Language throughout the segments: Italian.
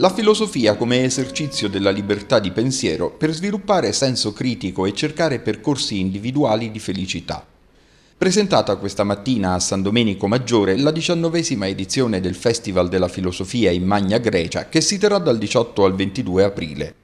La filosofia come esercizio della libertà di pensiero per sviluppare senso critico e cercare percorsi individuali di felicità. Presentata questa mattina a San Domenico Maggiore la diciannovesima edizione del Festival della Filosofia in Magna Grecia che si terrà dal 18 al 22 aprile.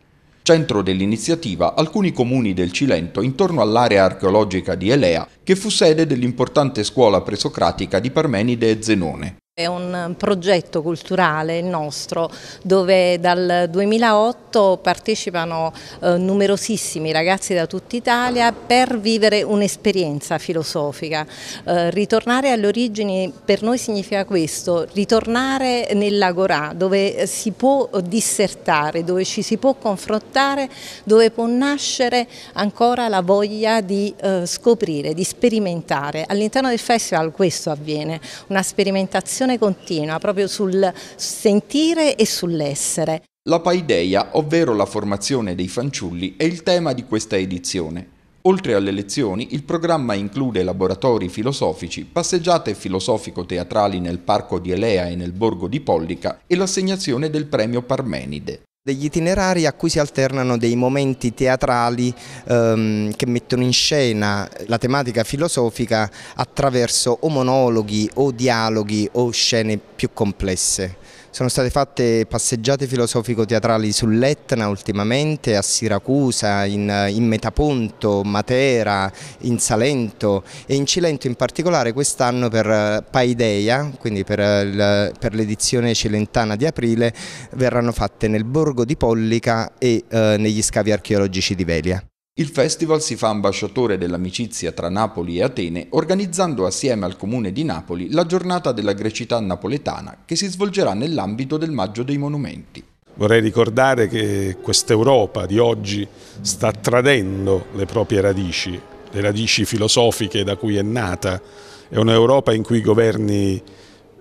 Centro dell'iniziativa alcuni comuni del Cilento intorno all'area archeologica di Elea che fu sede dell'importante scuola presocratica di Parmenide e Zenone. È un eh, progetto culturale il nostro dove dal 2008 partecipano eh, numerosissimi ragazzi da tutta Italia per vivere un'esperienza filosofica. Eh, ritornare alle origini per noi significa questo, ritornare nell'agorà dove si può dissertare, dove ci si può confrontare, dove può nascere ancora la voglia di eh, scoprire, di sperimentare. All'interno del festival questo avviene, una sperimentazione formazione continua, proprio sul sentire e sull'essere. La paideia, ovvero la formazione dei fanciulli, è il tema di questa edizione. Oltre alle lezioni, il programma include laboratori filosofici, passeggiate filosofico-teatrali nel parco di Elea e nel borgo di Pollica e l'assegnazione del premio Parmenide degli itinerari a cui si alternano dei momenti teatrali ehm, che mettono in scena la tematica filosofica attraverso o monologhi o dialoghi o scene più complesse. Sono state fatte passeggiate filosofico-teatrali sull'Etna ultimamente, a Siracusa, in, in, Metaponto, Matera, in Salento e in Cilento in particolare quest'anno per eh, Paideia, quindi eh, per l'edizione cilentana di aprile, verranno fatte nel Borgo borgo di Pollica e eh, negli scavi archeologici di Velia. Il festival si fa ambasciatore dell'amicizia tra Napoli e Atene organizzando assieme al comune di Napoli la giornata della grecità napoletana che si svolgerà nell'ambito del Maggio dei Monumenti. Vorrei ricordare che quest'Europa di oggi sta tradendo le proprie radici, le radici filosofiche da cui è nata. È un'Europa in cui i governi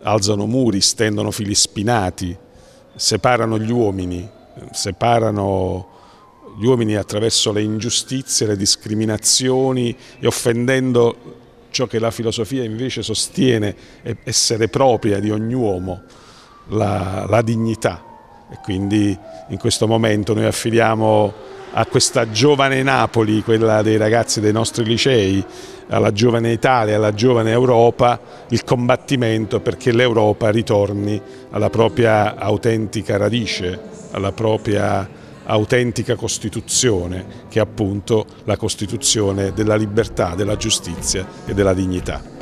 alzano muri, stendono fili spinati, separano gli uomini, separano gli uomini attraverso le ingiustizie, le discriminazioni e offendendo ciò che la filosofia invece sostiene essere propria di ogni uomo, la, la dignità. E quindi in questo momento noi affidiamo a questa giovane Napoli, quella dei ragazzi dei nostri licei, alla giovane Italia, alla giovane Europa, il combattimento perché l'Europa ritorni alla propria autentica radice, alla propria autentica Costituzione, che è appunto la Costituzione della libertà, della giustizia e della dignità.